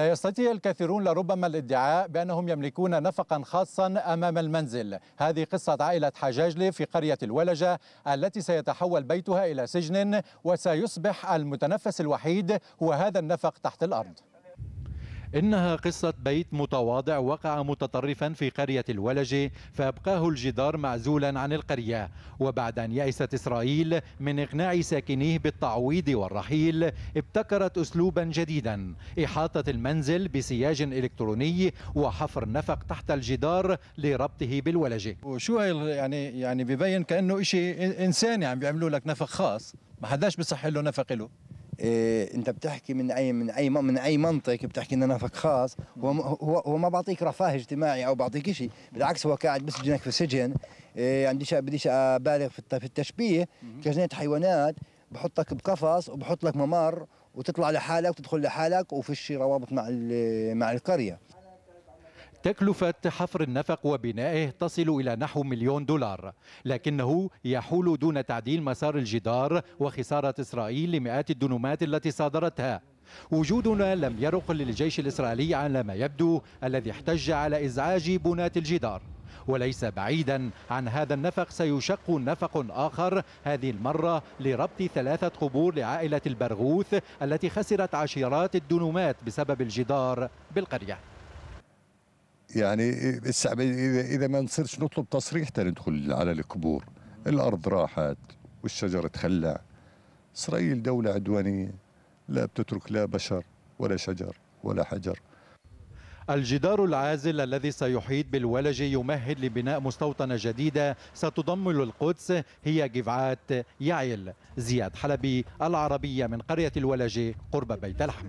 يستطيع الكثيرون لربما الادعاء بأنهم يملكون نفقا خاصا أمام المنزل هذه قصة عائلة حجاجلي في قرية الولجة التي سيتحول بيتها إلى سجن وسيصبح المتنفس الوحيد هو هذا النفق تحت الأرض إنها قصة بيت متواضع وقع متطرفا في قرية الولجة فأبقاه الجدار معزولا عن القرية وبعد أن يأست إسرائيل من إقناع ساكنيه بالتعويض والرحيل ابتكرت أسلوبا جديدا إحاطة المنزل بسياج إلكتروني وحفر نفق تحت الجدار لربطه بالولجة وشو هاي يعني يعني ببين كأنه شيء إنساني عم بيعملوا لك نفق خاص ما حداش بصح له نفق له إيه انت بتحكي من اي من اي من اي منطق بتحكي انه نفق خاص هو هو هو ما بعطيك رفاه اجتماعي او بعطيك شيء بالعكس هو قاعد بسجنك في سجن إيه عنديش بديش ابالغ في التشبيه كجنيه حيوانات بحطك بقفص وبحط لك ممر وتطلع لحالك وتدخل لحالك وفيش روابط مع مع القريه تكلفة حفر النفق وبنائه تصل إلى نحو مليون دولار لكنه يحول دون تعديل مسار الجدار وخسارة إسرائيل لمئات الدنومات التي صادرتها وجودنا لم يرق للجيش الإسرائيلي على ما يبدو الذي احتج على إزعاج بنات الجدار وليس بعيدا عن هذا النفق سيشق نفق آخر هذه المرة لربط ثلاثة قبور لعائلة البرغوث التي خسرت عشرات الدنومات بسبب الجدار بالقرية يعني اذا ما نصيرش نطلب تصريح ندخل على القبور الارض راحت والشجر تخلع اسرائيل دوله عدوانيه لا بتترك لا بشر ولا شجر ولا حجر الجدار العازل الذي سيحيط بالولج يمهد لبناء مستوطنة جديدة ستضم القدس هي جفعات يعيل زياد حلبي العربية من قرية الولج قرب بيت لحم